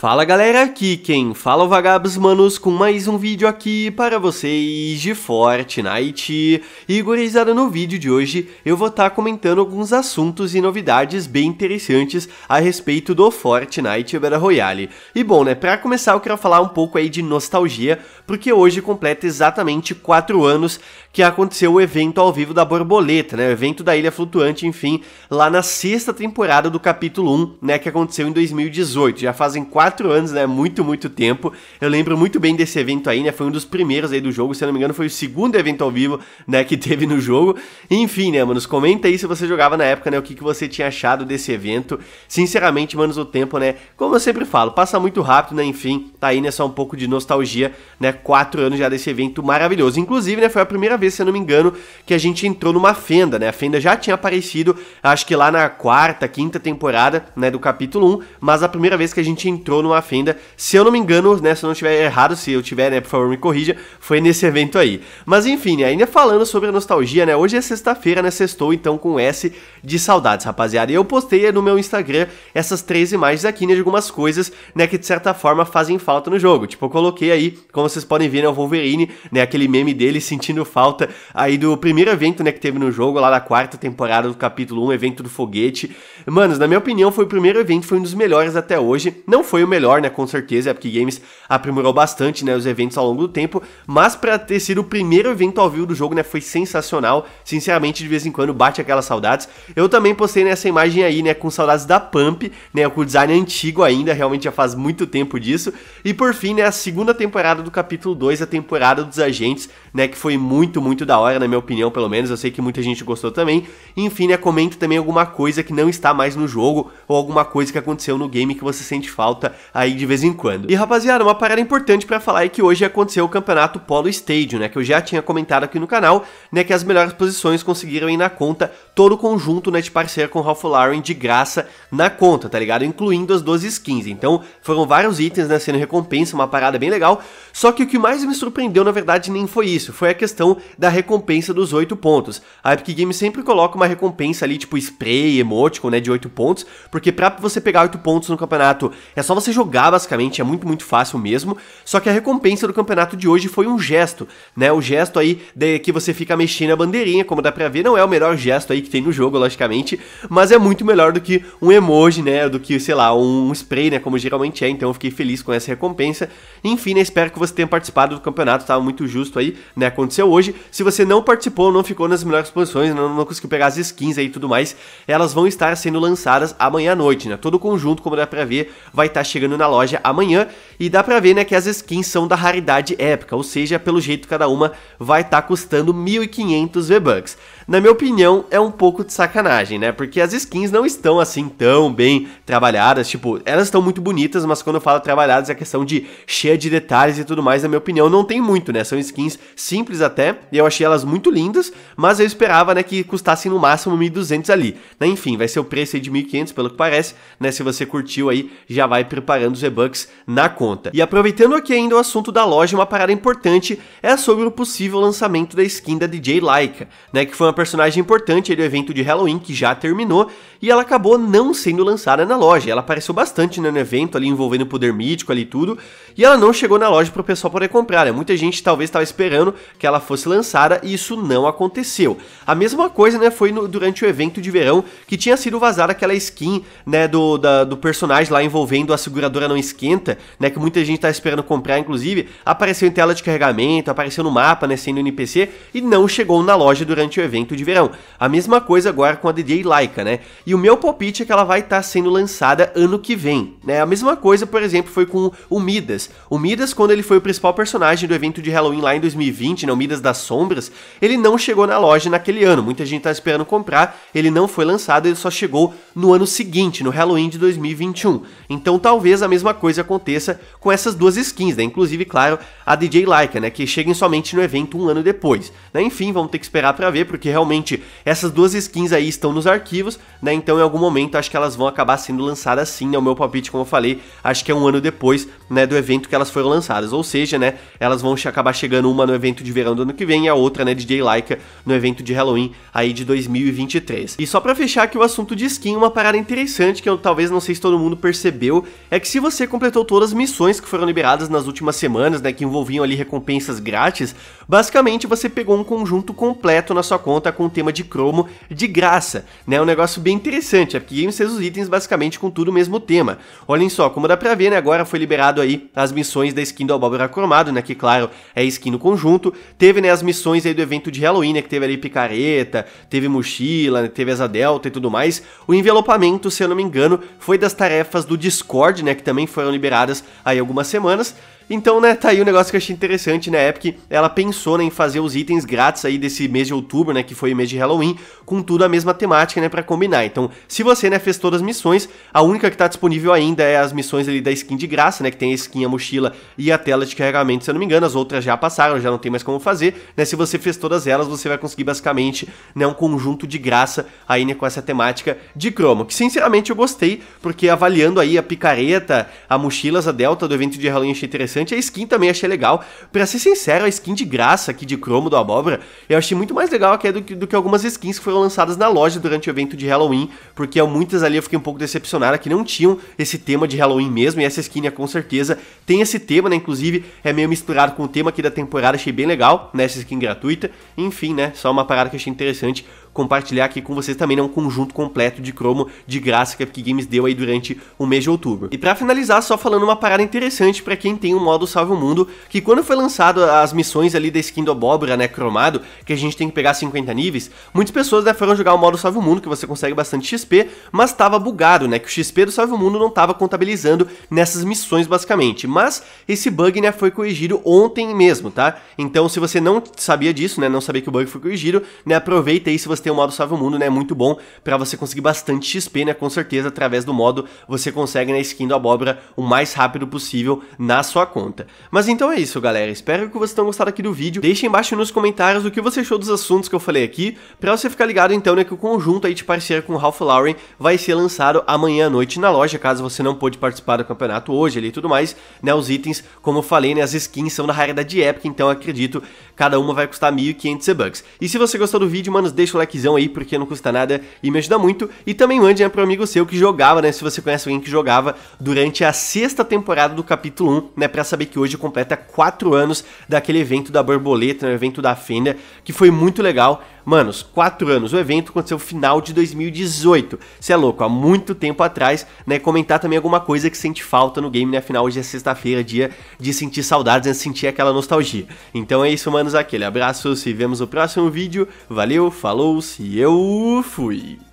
Fala galera, aqui quem fala é o Vagabos Manos com mais um vídeo aqui para vocês de Fortnite. E gurizada, no vídeo de hoje eu vou estar tá comentando alguns assuntos e novidades bem interessantes a respeito do Fortnite Battle Royale. E bom né, para começar eu quero falar um pouco aí de nostalgia, porque hoje completa exatamente 4 anos que aconteceu o evento ao vivo da Borboleta, né, o evento da Ilha Flutuante, enfim, lá na sexta temporada do capítulo 1, né, que aconteceu em 2018, já fazem 4 quatro anos, né? Muito, muito tempo. Eu lembro muito bem desse evento aí, né? Foi um dos primeiros aí do jogo, se eu não me engano, foi o segundo evento ao vivo, né? Que teve no jogo. Enfim, né, manos? Comenta aí se você jogava na época, né? O que, que você tinha achado desse evento. Sinceramente, manos, o tempo, né? Como eu sempre falo, passa muito rápido, né? Enfim, tá aí nessa né, um pouco de nostalgia, né? Quatro anos já desse evento maravilhoso. Inclusive, né, foi a primeira vez, se eu não me engano, que a gente entrou numa fenda, né? A fenda já tinha aparecido, acho que lá na quarta, quinta temporada, né, do capítulo 1, mas a primeira vez que a gente entrou numa fenda, se eu não me engano, né, se eu não estiver errado, se eu tiver, né, por favor, me corrija, foi nesse evento aí. Mas enfim, né, ainda falando sobre a nostalgia, né? Hoje é sexta-feira, né? Sextou então com S de saudades, rapaziada. E eu postei no meu Instagram essas três imagens aqui, né, de algumas coisas, né, que de certa forma fazem falta no jogo. Tipo, eu coloquei aí, como vocês podem ver, né, o Wolverine, né, aquele meme dele sentindo falta aí do primeiro evento, né, que teve no jogo, lá da quarta temporada do capítulo 1, evento do foguete. Manos, na minha opinião, foi o primeiro evento, foi um dos melhores até hoje. Não foi o melhor, né, com certeza, é Epic Games aprimorou bastante, né, os eventos ao longo do tempo, mas para ter sido o primeiro evento ao vivo do jogo, né, foi sensacional. Sinceramente, de vez em quando bate aquelas saudades. Eu também postei nessa imagem aí, né, com saudades da Pump, né, com o design antigo ainda, realmente já faz muito tempo disso. E por fim, né, a segunda temporada do capítulo 2, a temporada dos agentes, né? Que foi muito, muito da hora, na minha opinião, pelo menos. Eu sei que muita gente gostou também. Enfim, né? Comenta também alguma coisa que não está mais no jogo ou alguma coisa que aconteceu no game que você sente falta aí de vez em quando. E rapaziada, uma parada importante para falar é que hoje aconteceu o campeonato Polo Stadium, né? Que eu já tinha comentado aqui no canal, né? Que as melhores posições conseguiram ir na conta todo o conjunto, né? De parceria com Ralph Lauren de graça na conta, tá ligado? Incluindo as 12 skins. Então foram vários itens, né? Sendo recompensa, uma parada bem legal. Só que o que mais me surpreendeu, na verdade, nem foi isso isso foi a questão da recompensa dos 8 pontos. A Epic Games sempre coloca uma recompensa ali, tipo spray, emoticon, né, de 8 pontos, porque pra você pegar 8 pontos no campeonato é só você jogar, basicamente, é muito, muito fácil mesmo. Só que a recompensa do campeonato de hoje foi um gesto, né, o gesto aí de que você fica mexendo a bandeirinha, como dá pra ver, não é o melhor gesto aí que tem no jogo, logicamente, mas é muito melhor do que um emoji, né, do que, sei lá, um spray, né, como geralmente é, então eu fiquei feliz com essa recompensa. Enfim, né, espero que você tenha participado do campeonato, tava muito justo aí, né, aconteceu hoje. Se você não participou, não ficou nas melhores posições, não, não conseguiu pegar as skins aí e tudo mais, elas vão estar sendo lançadas amanhã à noite, né? Todo o conjunto, como dá pra ver, vai estar chegando na loja amanhã e dá pra ver, né, que as skins são da raridade épica, ou seja, pelo jeito cada uma vai estar custando 1.500 V-Bucks. Na minha opinião, é um pouco de sacanagem, né? Porque as skins não estão assim tão bem trabalhadas, tipo, elas estão muito bonitas, mas quando eu falo trabalhadas é questão de cheia de detalhes e tudo mais, na minha opinião, não tem muito, né? São skins simples até, e eu achei elas muito lindas, mas eu esperava, né, que custassem no máximo 1.200 ali. Né? Enfim, vai ser o preço aí de 1.500, pelo que parece, né, se você curtiu aí, já vai preparando os e-bucks na conta. E aproveitando aqui ainda o assunto da loja, uma parada importante é sobre o possível lançamento da skin da DJ Laika, né, que foi uma personagem importante do evento de Halloween que já terminou, e ela acabou não sendo lançada na loja. Ela apareceu bastante né, no evento ali envolvendo o poder mítico ali tudo, e ela não chegou na loja para o pessoal poder comprar, né? Muita gente talvez estava esperando ano que ela fosse lançada e isso não aconteceu. A mesma coisa, né, foi no, durante o evento de verão que tinha sido vazada aquela skin, né, do, da, do personagem lá envolvendo a seguradora não esquenta, né, que muita gente tá esperando comprar, inclusive, apareceu em tela de carregamento, apareceu no mapa, né, sendo NPC, e não chegou na loja durante o evento de verão. A mesma coisa agora com a DJ Laika, né, e o meu palpite é que ela vai estar tá sendo lançada ano que vem, né, a mesma coisa, por exemplo, foi com o Midas. O Midas, quando ele foi o principal personagem do evento de Halloween lá em 2020, 2020, né, o Midas das Sombras, ele não chegou na loja naquele ano. Muita gente tá esperando comprar, ele não foi lançado, ele só chegou no ano seguinte, no Halloween de 2021. Então talvez a mesma coisa aconteça com essas duas skins, né? Inclusive, claro, a DJ Laika, né, que cheguem somente no evento um ano depois. Né? Enfim, vamos ter que esperar para ver, porque realmente essas duas skins aí estão nos arquivos, né? Então em algum momento acho que elas vão acabar sendo lançadas sim, é O meu palpite, como eu falei, acho que é um ano depois, né, do evento que elas foram lançadas. Ou seja, né, elas vão acabar chegando uma no evento evento de verão do ano que vem e a outra, né, DJ Laika, no evento de Halloween aí de 2023. E só para fechar aqui o assunto de skin, uma parada interessante que eu talvez não sei se todo mundo percebeu, é que se você completou todas as missões que foram liberadas nas últimas semanas, né, que envolviam ali recompensas grátis, basicamente você pegou um conjunto completo na sua conta com o tema de cromo de graça, né, é um negócio bem interessante, é porque Games os itens basicamente com tudo o mesmo tema. Olhem só, como dá pra ver, né, agora foi liberado aí as missões da skin do Abóbora Cromado, né, que claro, é skin no conjunto, junto. Teve, né, as missões aí do evento de Halloween, né, que teve ali picareta, teve mochila, né, teve asa delta e tudo mais. O envelopamento, se eu não me engano, foi das tarefas do Discord, né, que também foram liberadas aí algumas semanas. Então, né, tá aí um negócio que eu achei interessante, né? A Epic, ela pensou né, em fazer os itens grátis aí desse mês de outubro, né, que foi o mês de Halloween, com tudo a mesma temática, né, para combinar. Então, se você, né, fez todas as missões, a única que tá disponível ainda é as missões ali da skin de graça, né, que tem a skin, a mochila e a tela de carregamento, se eu não me engano, as outras já passaram, já não tem mais como fazer, né? Se você fez todas elas, você vai conseguir basicamente, né, um conjunto de graça aí, né, com essa temática de cromo, que sinceramente eu gostei, porque avaliando aí a picareta, a mochilas, a delta do evento de Halloween achei interessante interessante. A skin também achei legal. Pra ser sincero, a skin de graça aqui de cromo do Abóbora, eu achei muito mais legal do que, do que algumas skins que foram lançadas na loja durante o evento de Halloween, porque muitas ali eu fiquei um pouco decepcionada que não tinham esse tema de Halloween mesmo, e essa skin né, com certeza tem esse tema, né? Inclusive, é meio misturado com o tema aqui da temporada, achei bem legal, né? Essa skin gratuita. Enfim, né? Só uma parada que achei interessante compartilhar aqui com vocês também, né, um conjunto completo de cromo de graça que a Epic Games deu aí durante o mês de outubro. E para finalizar, só falando uma parada interessante para quem tem o um modo Salve o Mundo, que quando foi lançado as missões ali da skin do abóbora, né, cromado, que a gente tem que pegar 50 níveis, muitas pessoas né, foram jogar o modo Salve o Mundo, que você consegue bastante XP, mas tava bugado, né, que o XP do Salve o Mundo não tava contabilizando nessas missões basicamente. Mas esse bug, né, foi corrigido ontem mesmo, tá? Então, se você não sabia disso, né, não sabia que o bug foi corrigido, né, aproveita aí se você tem o modo Salve o Mundo, né? muito bom para você conseguir bastante XP, né? Com certeza, através do modo, você consegue na né, skin do abóbora o mais rápido possível na sua conta. Mas então é isso, galera. Espero que vocês tenham gostado aqui do vídeo. Deixem embaixo nos comentários o que você achou dos assuntos que eu falei aqui, pra você ficar ligado então, né? Que o conjunto aí de parceria com o Ralph Lauren vai ser lançado amanhã à noite na loja, caso você não pôde participar do campeonato hoje ali e tudo mais, né? Os itens, como eu falei, né? As skins são da raridade épica, então acredito, cada uma vai custar 1.500 bucks. E se você gostou do vídeo, mano, deixa o like likezão aí, porque não custa nada e me ajuda muito. E também mande né, para um amigo seu que jogava, né? Se você conhece alguém que jogava durante a sexta temporada do capítulo 1, né? Para saber que hoje completa 4 anos daquele evento da borboleta, né, evento da fenda, que foi muito legal. Manos, quatro anos. O evento aconteceu final de 2018. Você é louco, há muito tempo atrás, né? Comentar também alguma coisa que sente falta no game, né? Afinal, hoje é sexta-feira, dia de sentir saudades, né? Sentir aquela nostalgia. Então é isso, manos. Aquele abraço, se vemos no próximo vídeo. Valeu, falou, se eu fui.